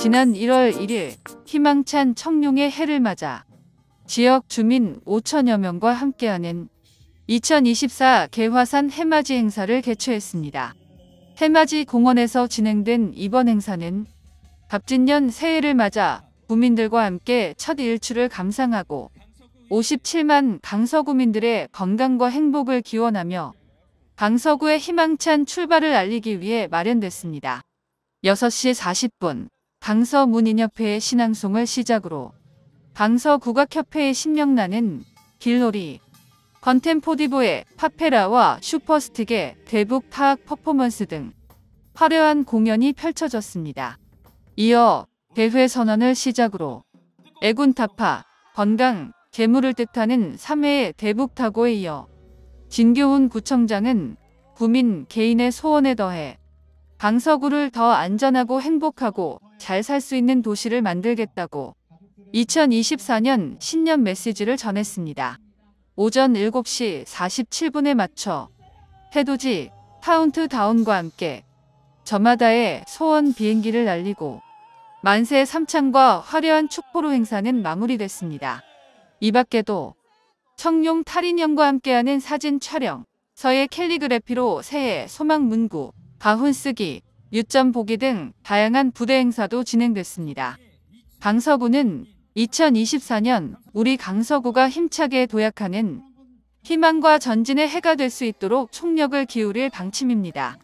지난 1월 1일 희망찬 청룡의 해를 맞아 지역 주민 5천여 명과 함께하는 2024 개화산 해맞이 행사를 개최했습니다. 해맞이 공원에서 진행된 이번 행사는 갑진년 새해를 맞아 구민들과 함께 첫 일출을 감상하고 57만 강서구민들의 건강과 행복을 기원하며 강서구의 희망찬 출발을 알리기 위해 마련됐습니다. 6시 40분 강서 문인협회의 신앙송을 시작으로 강서 국악협회의 신명나는 길놀이, 컨템포디보의 파페라와 슈퍼스틱의 대북 타악 퍼포먼스 등 화려한 공연이 펼쳐졌습니다. 이어 대회 선언을 시작으로 애군타파, 건강, 재물을 뜻하는 3회의 대북타고에 이어 진교훈 구청장은 구민 개인의 소원에 더해 강서구를 더 안전하고 행복하고 잘살수 있는 도시를 만들겠다고 2024년 신년 메시지를 전했습니다. 오전 7시 47분에 맞춰 해돋이 카운트다운과 함께 저마다의 소원 비행기를 날리고 만세 삼창과 화려한 축포로 행사는 마무리됐습니다. 이 밖에도 청룡 탈인형과 함께하는 사진 촬영, 서해 캘리그래피로 새해 소망 문구, 가훈 쓰기, 유점 보기 등 다양한 부대 행사도 진행됐습니다. 강서구는 2024년 우리 강서구가 힘차게 도약하는 희망과 전진의 해가 될 수 있도록 총력을 기울일 방침입니다.